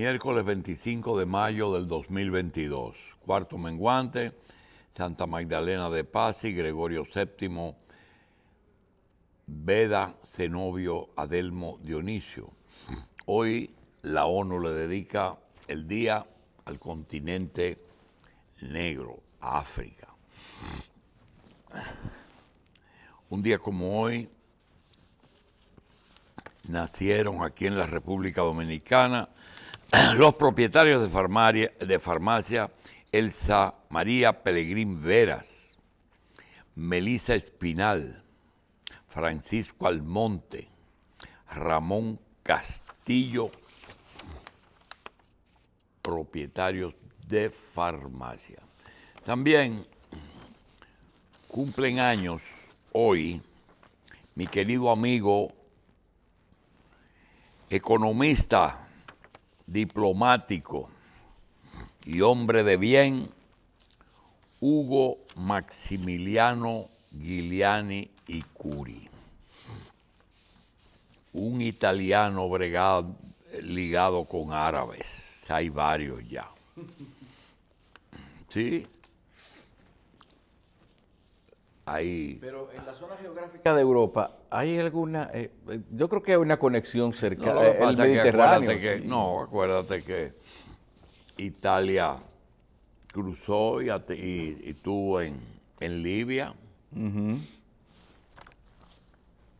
miércoles 25 de mayo del 2022. Cuarto menguante, Santa Magdalena de Paz y Gregorio VII, Veda, Zenobio, Adelmo, Dionisio. Hoy la ONU le dedica el día al continente negro, a África. Un día como hoy nacieron aquí en la República Dominicana los propietarios de, de farmacia Elsa María Pelegrín Veras, Melisa Espinal, Francisco Almonte, Ramón Castillo, propietarios de farmacia. También cumplen años hoy mi querido amigo economista diplomático y hombre de bien, Hugo Maximiliano Giuliani y Curi. Un italiano bregado, ligado con árabes, hay varios ya. ¿Sí? Pero en la zona geográfica de Europa, ¿hay alguna.? Eh, eh, yo creo que hay una conexión cerca del eh, Mediterráneo. Que no, acuérdate que Italia cruzó y, estuvo en, en Libia.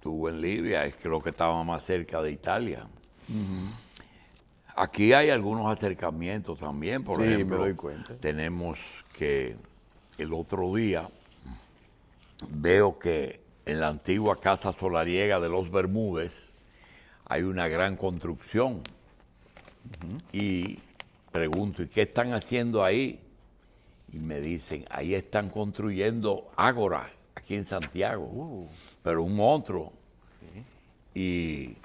Tuvo en Libia, es que lo que estaba más cerca de Italia. Aquí hay algunos acercamientos también, por ejemplo. Me doy cuenta. Tenemos que el otro día veo que en la antigua casa solariega de los Bermúdez hay una gran construcción. Y pregunto, ¿y qué están haciendo ahí? Y me dicen, ahí están construyendo Ágora, aquí en Santiago, uh. pero un otro Y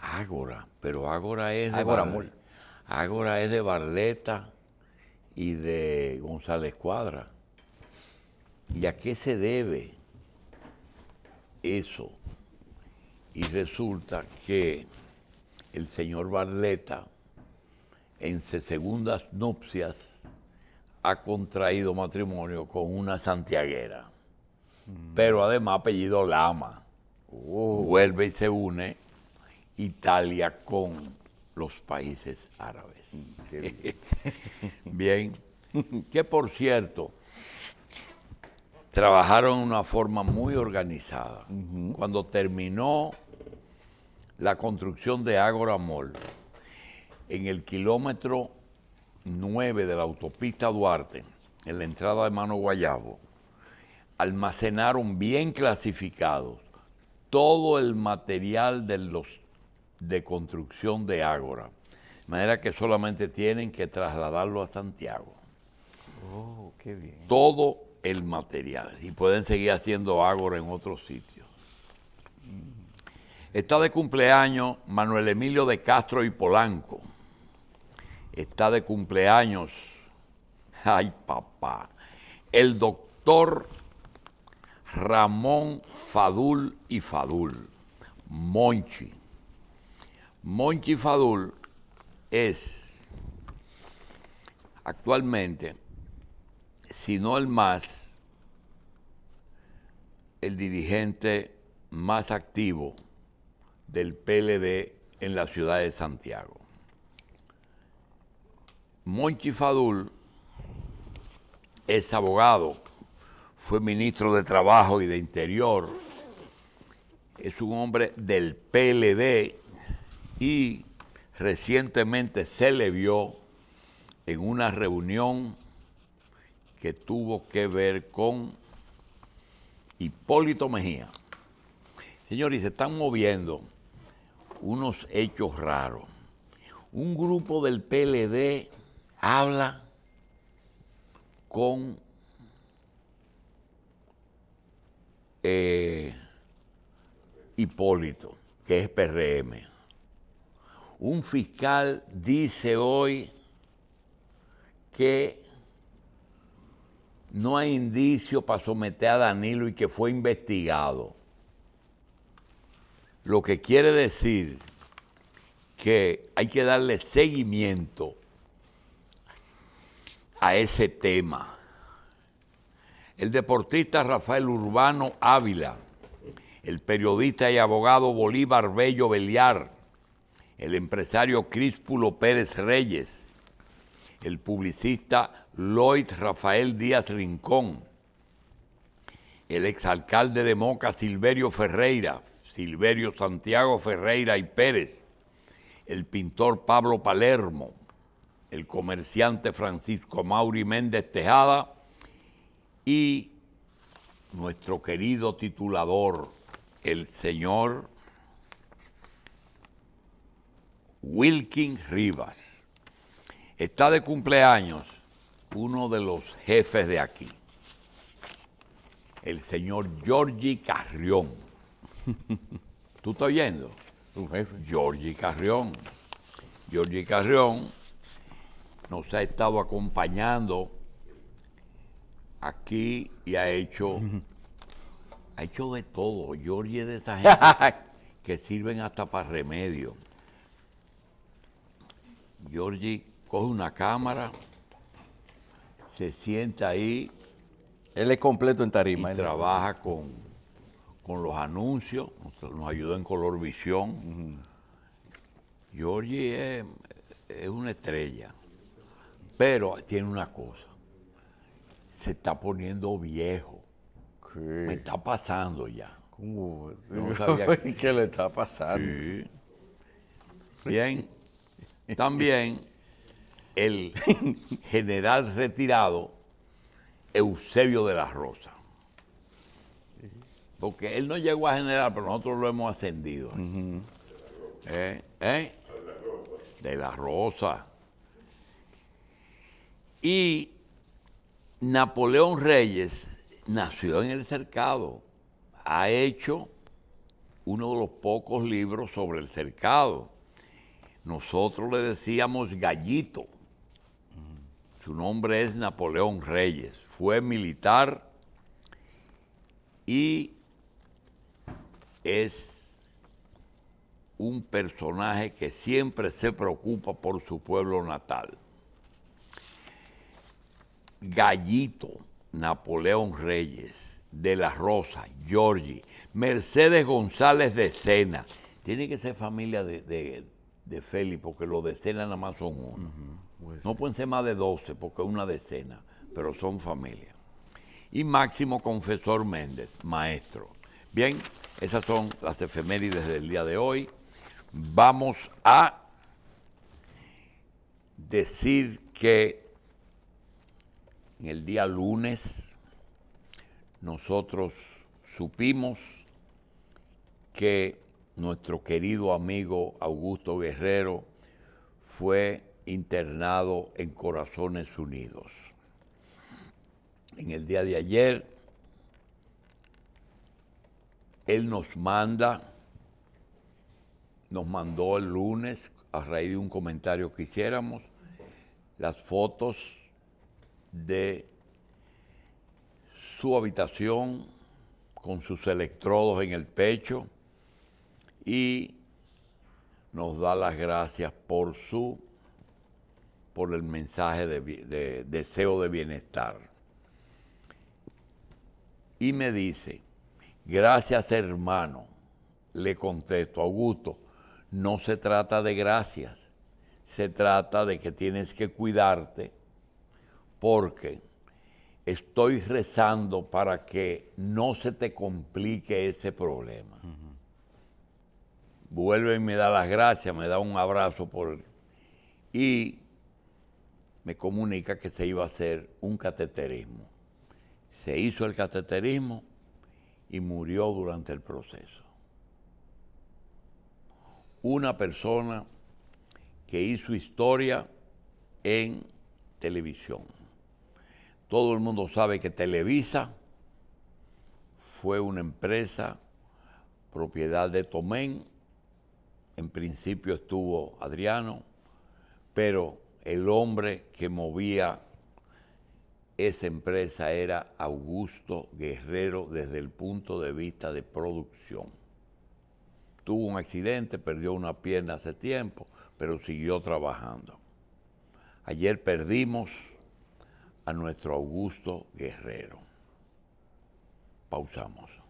Ágora, pero Ágora es de Ágora es de Barleta y de González Cuadra. ¿Y a qué se debe eso? Y resulta que el señor Barleta, en sus segundas nupcias, ha contraído matrimonio con una santiaguera, mm. pero además apellido Lama. Oh. Vuelve y se une Italia con los países árabes. Mm, bien, que por cierto, trabajaron de una forma muy organizada. Cuando terminó la construcción de Ágora Mall, en el kilómetro 9 de la autopista Duarte, en la entrada de Mano Guayabo, almacenaron bien clasificados todo el material de, los, de construcción de Ágora. De manera que solamente tienen que trasladarlo a Santiago. Oh, qué bien. Todo el material y pueden seguir haciendo ágora en otros sitios. Mm. Está de cumpleaños Manuel Emilio de Castro y Polanco. Está de cumpleaños, ay papá, el doctor Ramón Fadul y Fadul, Monchi. Monchi Fadul es actualmente sino el más, el dirigente más activo del PLD en la ciudad de Santiago. Monchi Fadul es abogado, fue ministro de Trabajo y de Interior, es un hombre del PLD y recientemente se le vio en una reunión que tuvo que ver con Hipólito Mejía. Señores, se están moviendo unos hechos raros. Un grupo del PLD habla con eh, Hipólito, que es PRM. Un fiscal dice hoy que no hay indicio para someter a Danilo y que fue investigado. Lo que quiere decir que hay que darle seguimiento a ese tema. El deportista Rafael Urbano Ávila, el periodista y abogado Bolívar Bello Beliar, el empresario Críspulo Pérez Reyes, el publicista Lloyd Rafael Díaz Rincón, el exalcalde de Moca Silverio Ferreira, Silverio Santiago Ferreira y Pérez, el pintor Pablo Palermo, el comerciante Francisco Mauri Méndez Tejada y nuestro querido titulador, el señor Wilkin Rivas. Está de cumpleaños uno de los jefes de aquí, el señor Giorgi Carrión. ¿Tú estás oyendo? Giorgi Carrión. Giorgi Carrión nos ha estado acompañando aquí y ha hecho, ha hecho de todo. Giorgi es de esa gente que sirven hasta para remedio. Giorgi coge una cámara, se sienta ahí. Él es completo en tarima. Y trabaja con, los anuncios, nos, ayuda en Color Visión. Uh es, una estrella, pero tiene una cosa, se está poniendo viejo. Me está pasando ya. ¿Qué le está pasando? Sí. Bien, también el general retirado Eusebio de la Rosa. Porque él no llegó a general, pero nosotros lo hemos ascendido. ¿Eh? ¿Eh? De la Rosa. Y Napoleón Reyes nació en el cercado. Ha hecho uno de los pocos libros sobre el cercado. Nosotros le decíamos gallito. Su nombre es Napoleón Reyes. Fue militar y es un personaje que siempre se preocupa por su pueblo natal. Gallito, Napoleón Reyes, De la Rosa, Giorgi, Mercedes González de Sena. Tiene que ser familia de, de, Félix, porque los de Sena nada más son uno. Pues no pueden ser más de 12, porque es una decena, pero son familia. Y Máximo Confesor Méndez, maestro. Bien, esas son las efemérides del día de hoy. Vamos a decir que en el día lunes nosotros supimos que nuestro querido amigo Augusto Guerrero fue internado en Corazones Unidos. En el día de ayer, Él nos manda, nos mandó el lunes, a raíz de un comentario que hiciéramos, las fotos de su habitación con sus electrodos en el pecho y nos da las gracias por su por el mensaje de, deseo de bienestar. Y me dice, gracias hermano, le contesto, Augusto, no se trata de gracias, se trata de que tienes que cuidarte porque estoy rezando para que no se te complique ese problema. Vuelve y me da las gracias, me da un abrazo por Y me comunica que se iba a hacer un cateterismo. Se hizo el cateterismo y murió durante el proceso. Una persona que hizo historia en televisión. Todo el mundo sabe que Televisa fue una empresa propiedad de Tomén. En principio estuvo Adriano, pero el hombre que movía esa empresa era Augusto Guerrero desde el punto de vista de producción. Tuvo un accidente, perdió una pierna hace tiempo, pero siguió trabajando. Ayer perdimos a nuestro Augusto Guerrero. Pausamos.